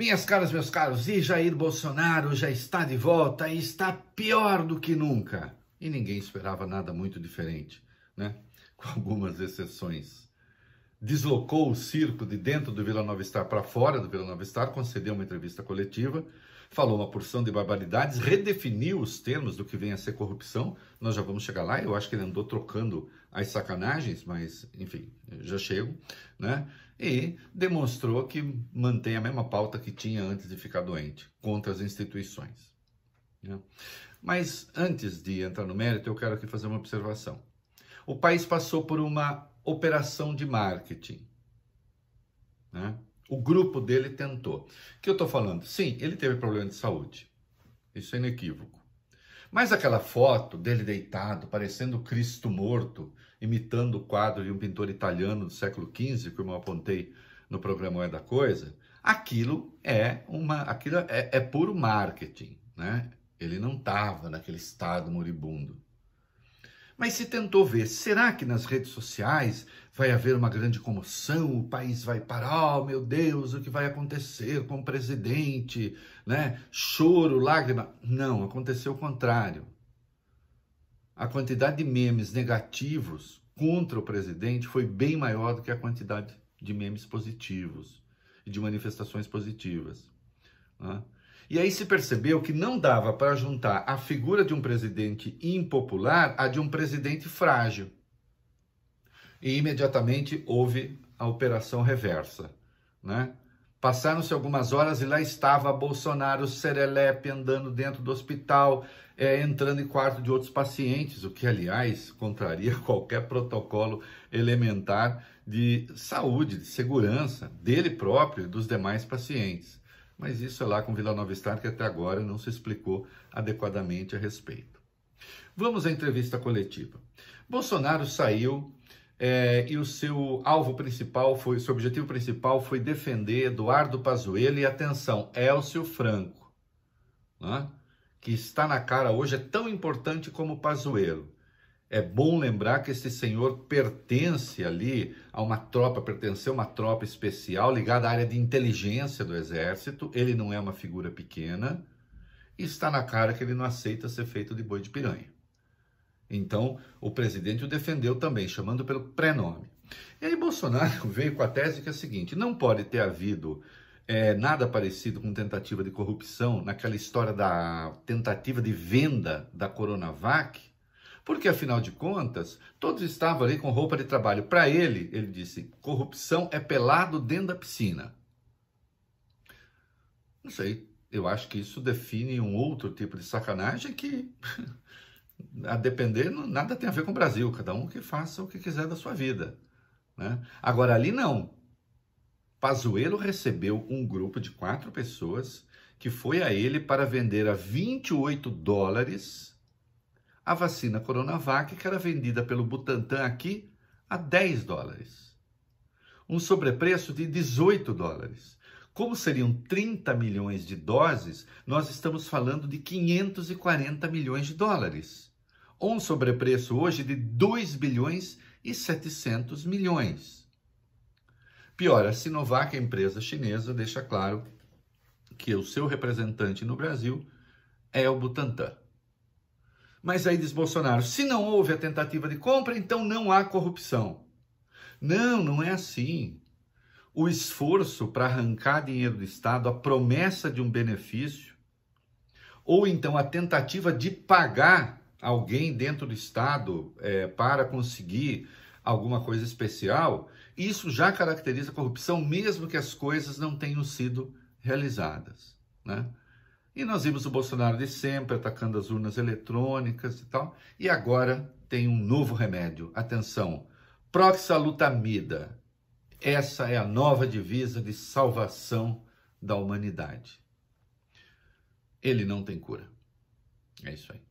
Minhas caras, meus caros, e Jair Bolsonaro já está de volta e está pior do que nunca. E ninguém esperava nada muito diferente, né? Com algumas exceções. Deslocou o circo de dentro do Vila Nova Star para fora do Vila Nova Star, concedeu uma entrevista coletiva, falou uma porção de barbaridades, redefiniu os termos do que vem a ser corrupção. Nós já vamos chegar lá. Eu acho que ele andou trocando as sacanagens, mas enfim, já chego, né? e demonstrou que mantém a mesma pauta que tinha antes de ficar doente, contra as instituições. Né? Mas antes de entrar no mérito, eu quero aqui fazer uma observação. O país passou por uma operação de marketing. Né? O grupo dele tentou. O que eu estou falando? Sim, ele teve problema de saúde. Isso é inequívoco. Mas aquela foto dele deitado, parecendo Cristo morto, imitando o quadro de um pintor italiano do século XV, que eu apontei no programa É da Coisa, aquilo é uma, aquilo é, é puro marketing, né? Ele não estava naquele estado moribundo. Mas se tentou ver, será que nas redes sociais vai haver uma grande comoção? O país vai parar, oh meu Deus, o que vai acontecer com o presidente? Né? Choro, lágrima. Não, aconteceu o contrário. A quantidade de memes negativos contra o presidente foi bem maior do que a quantidade de memes positivos e de manifestações positivas. Né? E aí se percebeu que não dava para juntar a figura de um presidente impopular à de um presidente frágil. E imediatamente houve a operação reversa, né? Passaram-se algumas horas e lá estava Bolsonaro serelepe andando dentro do hospital, é, entrando em quarto de outros pacientes, o que, aliás, contraria qualquer protocolo elementar de saúde, de segurança dele próprio e dos demais pacientes. Mas isso é lá com Vila Nova Star, que até agora não se explicou adequadamente a respeito. Vamos à entrevista coletiva. Bolsonaro saiu é, e o seu alvo principal foi, seu objetivo principal foi defender Eduardo Pazuello e atenção, Elcio Franco, né, que está na cara hoje, é tão importante como Pazuello. É bom lembrar que esse senhor pertence ali a uma tropa, pertence a uma tropa especial ligada à área de inteligência do exército. Ele não é uma figura pequena e está na cara que ele não aceita ser feito de boi de piranha. Então, o presidente o defendeu também, chamando pelo prenome. E aí, Bolsonaro veio com a tese que é a seguinte: não pode ter havido é, nada parecido com tentativa de corrupção naquela história da tentativa de venda da Coronavac porque, afinal de contas, todos estavam ali com roupa de trabalho. Para ele, ele disse: corrupção é pelado dentro da piscina. Não sei, eu acho que isso define um outro tipo de sacanagem que, a depender, nada tem a ver com o Brasil. Cada um que faça o que quiser da sua vida. Né? Agora, ali não. Pazuello recebeu um grupo de quatro pessoas que foi a ele para vender a 28 dólares a vacina Coronavac, que era vendida pelo Butantan aqui a 10 dólares. Um sobrepreço de 18 dólares. Como seriam 30 milhões de doses, nós estamos falando de 540 milhões de dólares. Ou um sobrepreço hoje de 2 bilhões e 700 milhões. Pior, a Sinovac, a empresa chinesa, deixa claro que o seu representante no Brasil é o Butantan. Mas aí diz Bolsonaro: se não houve a tentativa de compra, então não há corrupção. Não, não é assim. O esforço para arrancar dinheiro do Estado, a promessa de um benefício, ou então a tentativa de pagar alguém dentro do Estado é, para conseguir alguma coisa especial, isso já caracteriza corrupção, mesmo que as coisas não tenham sido realizadas. Né? E nós vimos o Bolsonaro de sempre atacando as urnas eletrônicas e tal. E agora tem um novo remédio. Atenção, proxalutamida. Essa é a nova divisa de salvação da humanidade. Ele não tem cura. É isso aí.